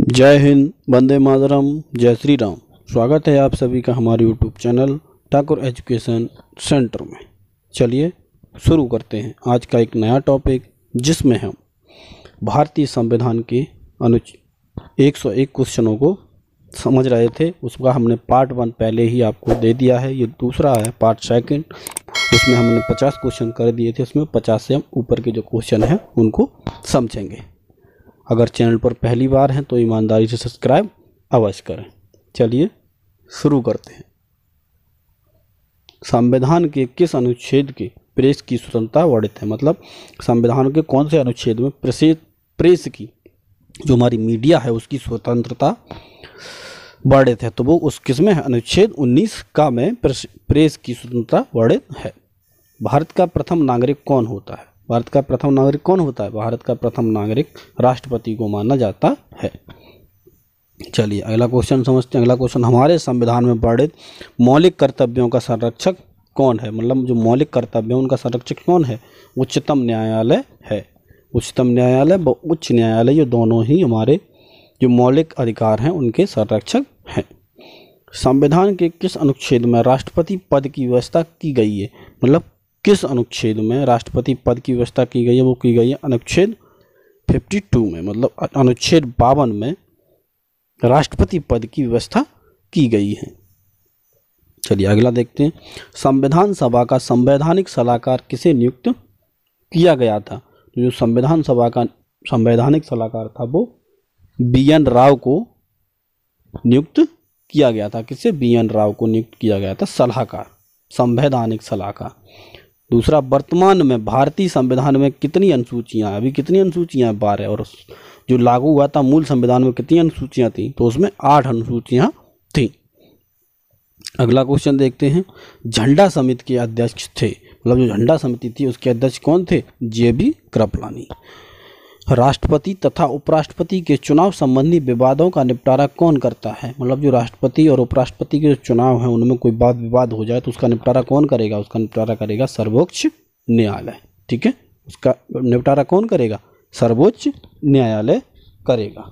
जय हिंद वंदे मातरम जय श्री राम स्वागत है आप सभी का हमारे YouTube channel Thakur education centre में चलिए शुरू करते हैं आज का एक नया टॉपिक जिसमें हम भारतीय संविधान के अनुच 101 क्वेश्चनों को समझ रहे थे उसका हमने पार्ट वन पहले ही आपको दे दिया है ये दूसरा है पार्ट सेकंड उसमें हमने 50 क्वेश्चन कर दिए थे उसमें 50 से हम ऊपर के जो क्वेश्चन हैं उनको समझेंगे अगर चैनल पर पहली बार हैं तो ईमानदारी से सब्सक्राइब अवश्य करें चलिए शुरू करते हैं संविधान के किस अनुच्छेद के प्रेस की स्वतंत्रता वर्णित है मतलब संविधान के कौन से अनुच्छेद में प्रसिद्ध प्रेस की जो हमारी मीडिया है उसकी स्वतंत्रता वर्णित है तो वो उस किस में अनुच्छेद 19 का में प्रेस की स्वतंत्रता वर्णित है भारत का प्रथम नागरिक कौन होता है भारत का प्रथम नागरिक कौन होता है भारत का प्रथम नागरिक राष्ट्रपति को माना जाता है चलिए अगला क्वेश्चन समझते हैं अगला क्वेश्चन हमारे संविधान में वर्णित मौलिक कर्तव्यों का संरक्षक कौन है मतलब जो मौलिक कर्तव्य है उनका संरक्षक कौन है उच्चतम न्यायालय है उच्चतम न्यायालय व उच्च न्यायालय ये दोनों ही हमारे जो मौलिक अधिकार हैं उनके संरक्षक हैं संविधान के किस अनुच्छेद में राष्ट्रपति पद की व्यवस्था की गई है मतलब किस अनुच्छेद में राष्ट्रपति पद की व्यवस्था की गई है वो की गई है अनुच्छेद 52 में मतलब अनुच्छेद बावन में राष्ट्रपति पद की व्यवस्था की गई है चलिए अगला देखते हैं संविधान सभा का संवैधानिक सलाहकार किसे नियुक्त किया गया था तो जो संविधान सभा का संवैधानिक सलाहकार था वो बी एन राव को नियुक्त किया गया था किसे बी एन राव को नियुक्त किया गया था सलाहकार संवैधानिक सलाहकार दूसरा वर्तमान में भारतीय संविधान में कितनी अनुसूचियाँ अभी कितनी अनुसूचियाँ हैं बारह और जो लागू हुआ था मूल संविधान में कितनी अनुसूचियाँ थी तो उसमें आठ अनुसूचियाँ थी अगला क्वेश्चन देखते हैं झंडा समिति के अध्यक्ष थे मतलब जो झंडा समिति थी उसके अध्यक्ष कौन थे जे बी कृपलानी राष्ट्रपति तथा उपराष्ट्रपति के चुनाव संबंधी विवादों का निपटारा कौन करता है मतलब जो राष्ट्रपति और उपराष्ट्रपति के जो चुनाव हैं उनमें कोई वाद विवाद हो जाए तो उसका निपटारा कौन करेगा उसका निपटारा करेगा सर्वोच्च न्यायालय ठीक है उसका निपटारा कौन करेगा सर्वोच्च न्यायालय करेगा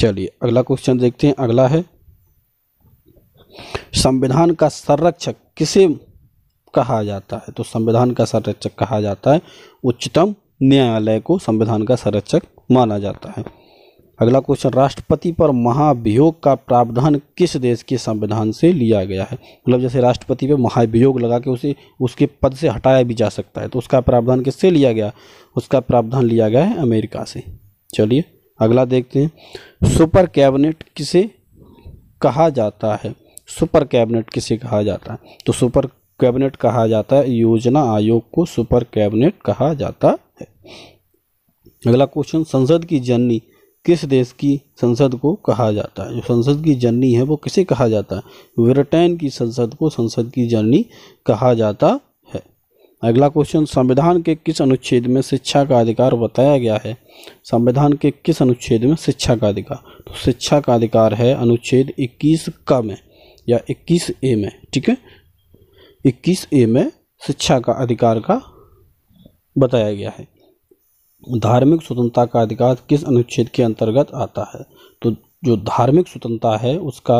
चलिए अगला क्वेश्चन देखते हैं अगला है संविधान का संरक्षक किसे कहा जाता है तो संविधान का संरक्षक कहा जाता है उच्चतम न्यायालय को संविधान का संरक्षक माना जाता है अगला क्वेश्चन राष्ट्रपति पर महाभियोग का प्रावधान किस देश के संविधान से लिया गया है मतलब जैसे राष्ट्रपति पर महाभियोग लगा के उसे उसके पद से हटाया भी जा सकता है तो उसका प्रावधान किससे लिया गया उसका प्रावधान लिया गया है अमेरिका से चलिए अगला देखते हैं सुपर कैबिनेट किसे कहा जाता है सुपर कैबिनेट किसे कहा जाता है तो सुपर कैबिनेट कहा जाता है योजना आयोग को सुपर कैबिनेट कहा जाता है अगला क्वेश्चन संसद की जननी किस देश की संसद को कहा जाता है जो संसद की जननी है वो किसे कहा जाता है ब्रिटेन की संसद को संसद की जननी कहा जाता है अगला क्वेश्चन संविधान के किस अनुच्छेद में शिक्षा का अधिकार बताया गया है संविधान के किस अनुच्छेद में शिक्षा का अधिकार तो शिक्षा का अधिकार है अनुच्छेद इक्कीस का में या इक्कीस ए में ठीक है इक्कीस ए में शिक्षा का अधिकार का बताया गया है धार्मिक स्वतंत्रता का अधिकार किस अनुच्छेद के अंतर्गत आता है तो जो धार्मिक स्वतंत्रता है उसका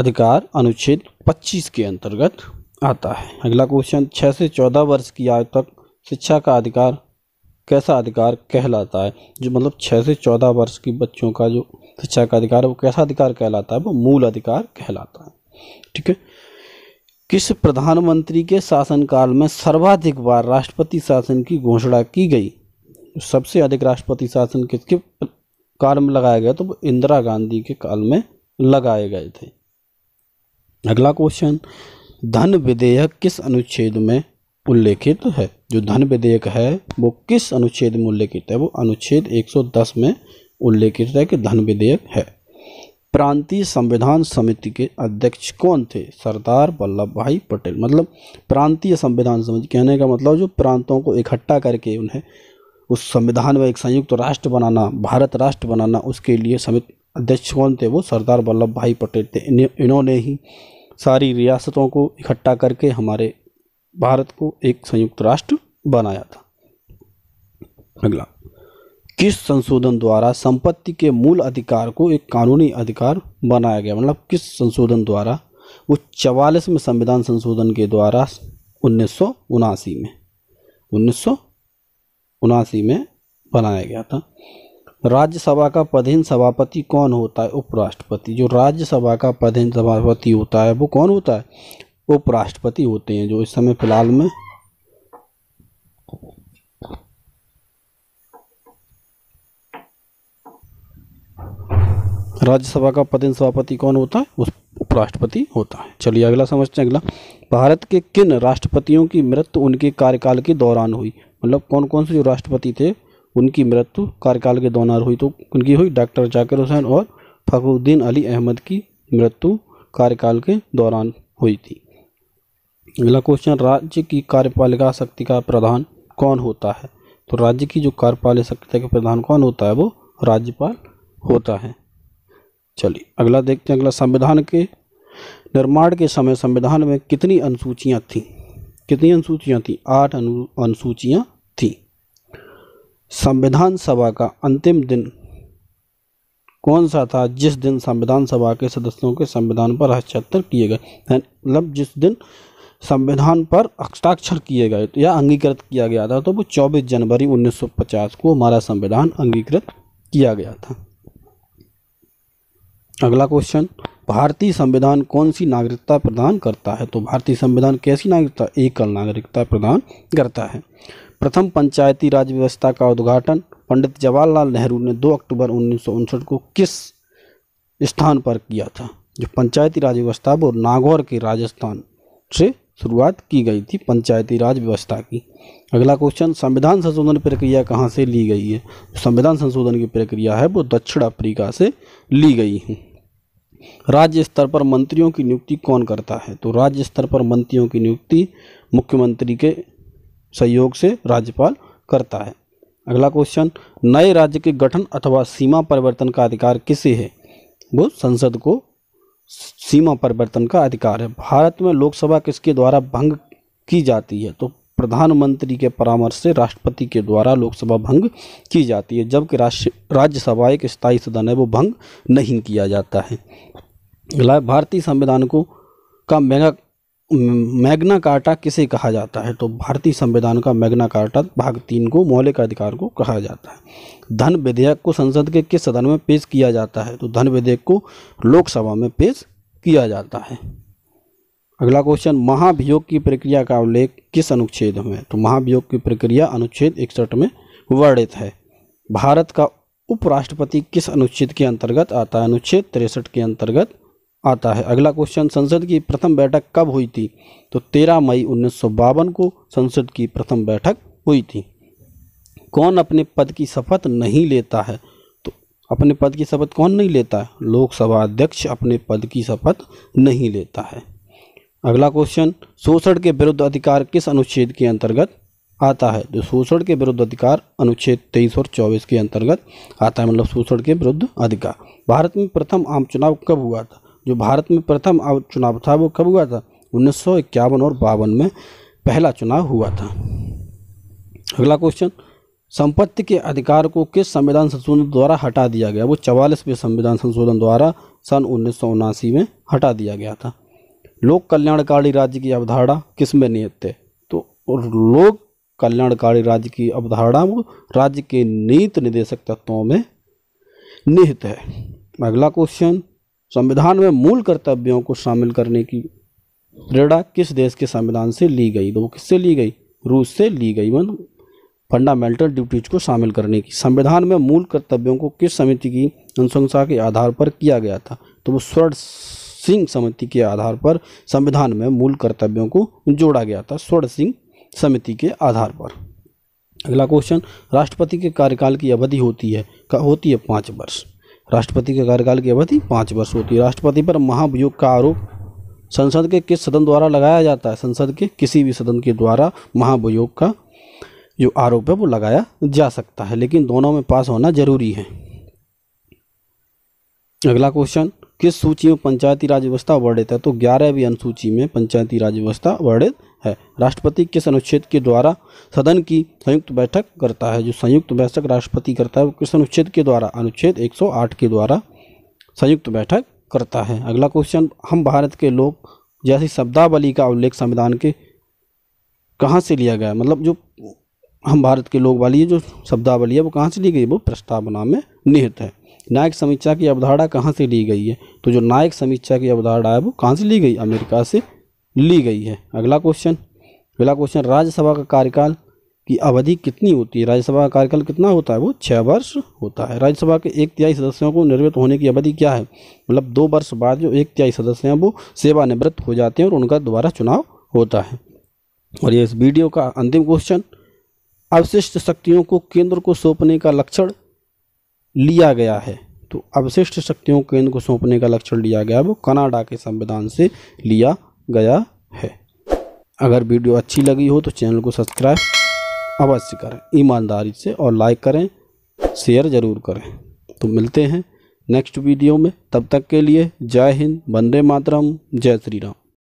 अधिकार अनुच्छेद 25 के अंतर्गत आता है अगला क्वेश्चन छः से चौदह वर्ष की आयु तक शिक्षा का अधिकार कैसा अधिकार कहलाता है जो मतलब छः से चौदह वर्ष की बच्चों का जो शिक्षा का अधिकार है वो कैसा अधिकार कहलाता है वो मूल अधिकार कहलाता है ठीक है किस प्रधानमंत्री के शासनकाल में सर्वाधिक बार राष्ट्रपति शासन की घोषणा की गई तो सबसे अधिक राष्ट्रपति शासन किसके काल में लगाया गया तो इंदिरा गांधी के काल में लगाए गए थे अगला क्वेश्चन धन विधेयक किस अनुच्छेद में उल्लेखित है जो धन विधेयक है वो किस अनुच्छेद में उल्लेखित है वो अनुच्छेद 110 में उल्लेखित है कि धन विधेयक है प्रांतीय संविधान समिति के अध्यक्ष कौन थे सरदार वल्लभ भाई पटेल मतलब प्रांतीय संविधान समिति कहने का मतलब जो प्रांतों को इकट्ठा करके उन्हें उस संविधान में एक संयुक्त राष्ट्र बनाना भारत राष्ट्र बनाना उसके लिए समिति अध्यक्ष कौन थे वो सरदार वल्लभ भाई पटेल थे इन्होंने ही सारी रियासतों को इकट्ठा करके हमारे भारत को एक संयुक्त राष्ट्र बनाया था अगला किस संशोधन द्वारा संपत्ति के मूल अधिकार को एक कानूनी अधिकार बनाया गया मतलब किस संशोधन द्वारा वो चवालीस में संविधान संशोधन के द्वारा उन्नीस में उन्नीस में बनाया गया था राज्यसभा का पदहीन सभापति कौन होता है उपराष्ट्रपति जो राज्यसभा का पदहीन सभापति होता है वो कौन होता है उपराष्ट्रपति होते हैं जो इस समय फिलहाल में राज्यसभा का पदेन सभापति कौन होता है उस उपराष्ट्रपति होता है चलिए अगला समझते हैं अगला भारत के किन राष्ट्रपतियों की मृत्यु उनके कार्यकाल के दौरान हुई मतलब कौन कौन से जो राष्ट्रपति थे उनकी मृत्यु कार्यकाल के दौरान हुई तो उनकी हुई डॉक्टर जाकिर हुसैन और फखरुद्दीन अली अहमद की मृत्यु कार्यकाल के दौरान हुई थी अगला क्वेश्चन राज्य की कार्यपालिका शक्ति का प्रधान कौन होता है तो राज्य की जो कार्यपालिका शक्ति का प्रधान कौन होता है वो राज्यपाल होता है चलिए अगला देखते हैं अगला संविधान के निर्माण के समय संविधान में कितनी अनुसूचियाँ थीं कितनी अनुसूचियाँ थीं आठ अनुसूचियाँ थीं संविधान सभा का अंतिम दिन कौन सा था जिस दिन संविधान सभा के सदस्यों के संविधान पर हस्ताक्षर किए गए मतलब जिस दिन संविधान पर हस्ताक्षर किए गए या अंगीकृत किया गया था तो वो 24 जनवरी 1950 को हमारा संविधान अंगीकृत किया गया था अगला क्वेश्चन भारतीय संविधान कौन सी नागरिकता प्रदान करता है तो भारतीय संविधान कैसी नागरिकता एकल नागरिकता प्रदान करता है प्रथम पंचायती राज व्यवस्था का उद्घाटन पंडित जवाहरलाल नेहरू ने 2 अक्टूबर उन्नीस को किस स्थान पर किया था जो पंचायती राज व्यवस्था वो नागौर के राजस्थान से शुरुआत की गई थी पंचायती राज व्यवस्था की अगला क्वेश्चन संविधान संशोधन प्रक्रिया कहाँ से ली गई है संविधान संशोधन की प्रक्रिया है वो दक्षिण अफ्रीका से ली गई है राज्य स्तर पर मंत्रियों की नियुक्ति कौन करता है तो राज्य स्तर पर मंत्रियों की नियुक्ति मुख्यमंत्री के सहयोग से राज्यपाल करता है अगला क्वेश्चन नए राज्य के गठन अथवा सीमा परिवर्तन का अधिकार किसे है वो संसद को सीमा परिवर्तन का अधिकार है भारत में लोकसभा किसके द्वारा भंग की जाती है तो प्रधानमंत्री के परामर्श से राष्ट्रपति के द्वारा लोकसभा भंग की जाती है जबकि राष्ट्र राज्यसभा एक स्थायी सदन है वो भंग नहीं किया जाता है भारतीय संविधान को का मेगा मैग्ना कार्टा किसे कहा जाता है तो भारतीय संविधान का मैग्ना कार्टा भाग तीन को मौलिक अधिकार को कहा जाता है धन विधेयक को संसद के किस सदन में पेश किया जाता है तो धन विधेयक को लोकसभा में पेश किया जाता है अगला क्वेश्चन महाभियोग की प्रक्रिया का उल्लेख किस अनुच्छेद में तो महाभियोग की प्रक्रिया अनुच्छेद इकसठ में वर्णित है भारत का उपराष्ट्रपति किस अनुच्छेद के अंतर्गत आता है अनुच्छेद तिरसठ के अंतर्गत आता है अगला क्वेश्चन संसद की प्रथम बैठक कब हुई थी तो तेरह मई उन्नीस को संसद की प्रथम बैठक हुई थी कौन अपने पद की शपथ नहीं लेता है तो अपने पद की शपथ कौन नहीं लेता है लोकसभा अध्यक्ष अपने पद की शपथ नहीं लेता है अगला क्वेश्चन शोषण के विरुद्ध अधिकार किस अनुच्छेद के अंतर्गत आता है जो तो शोषण के विरुद्ध अधिकार अनुच्छेद तेईस और चौबीस के अंतर्गत आता है मतलब शोषण के विरुद्ध अधिकार भारत में प्रथम आम चुनाव कब हुआ था जो भारत में प्रथम आम चुनाव था वो कब हुआ था उन्नीस और बावन में पहला चुनाव हुआ था अगला क्वेश्चन संपत्ति के अधिकार को किस संविधान संशोधन द्वारा हटा दिया गया वो चवालीसवें संविधान संशोधन द्वारा सन उन्नीस में हटा दिया गया था लोक कल्याणकारी राज्य की अवधारणा किस में निहित है तो लोक कल्याणकारी राज्य की अवधारणा राज्य के नीत निदेशक तत्वों में निहित है अगला क्वेश्चन संविधान में मूल कर्तव्यों को शामिल करने की प्रेरणा किस देश के संविधान से ली गई तो वो किससे ली गई रूस से ली गई मन फंडामेंटल ड्यूटीज को शामिल करने की संविधान में मूल कर्तव्यों को किस समिति की अनुशंसा के आधार पर किया गया था तो वो स्वर्ण सिंह समिति के आधार पर संविधान में मूल कर्तव्यों को जोड़ा गया था स्वर्ण सिंह समिति के आधार पर अगला क्वेश्चन राष्ट्रपति के कार्यकाल की अवधि होती है का होती है पाँच वर्ष राष्ट्रपति के कार्यकाल की अवधि पाँच वर्ष होती है राष्ट्रपति पर महाभियोग का आरोप संसद के किस सदन द्वारा लगाया जाता है संसद के किसी भी सदन के द्वारा महाभियोग का जो आरोप है वो लगाया जा सकता है लेकिन दोनों में पास होना जरूरी है अगला क्वेश्चन किस सूची में पंचायती राज व्यवस्था वर्णित है तो ग्यारहवीं अनुसूची में पंचायती राज व्यवस्था वर्णित है राष्ट्रपति किस अनुच्छेद के द्वारा सदन की संयुक्त बैठक करता है जो संयुक्त बैठक राष्ट्रपति करता है वो किस अनुच्छेद के द्वारा अनुच्छेद 108 के द्वारा संयुक्त बैठक करता है अगला क्वेश्चन हम भारत के लोग जैसी शब्दावली का उल्लेख संविधान के कहाँ से लिया गया मतलब जो हम भारत के लोग वाली जो शब्दावली है वो कहाँ से ली गई वो प्रस्तावना में निहित है नायक समीक्षा की अवधारणा कहाँ से ली गई है तो जो नायक समीक्षा की अवधारणा है वो कहाँ से ली गई अमेरिका से ली गई है अगला क्वेश्चन अगला क्वेश्चन राज्यसभा का कार्यकाल की अवधि कितनी होती है राज्यसभा का कार्यकाल कितना होता है वो छः वर्ष होता है राज्यसभा के एक तिहाई सदस्यों को निर्वृत्त होने की अवधि क्या है मतलब दो वर्ष बाद जो एक तिहाई सदस्य हैं वो सेवानिवृत्त हो जाते हैं और उनका दोबारा चुनाव होता है और ये इस वीडियो का अंतिम क्वेश्चन अवशिष्ट शक्तियों को केंद्र को सौंपने का लक्षण लिया गया है तो अवशिष्ट शक्तियों को केंद्र को सौंपने का लक्षण लिया गया वो कनाडा के संविधान से लिया गया है अगर वीडियो अच्छी लगी हो तो चैनल को सब्सक्राइब अवश्य करें ईमानदारी से और लाइक करें शेयर ज़रूर करें तो मिलते हैं नेक्स्ट वीडियो में तब तक के लिए जय हिंद वंदे मातरम जय श्री राम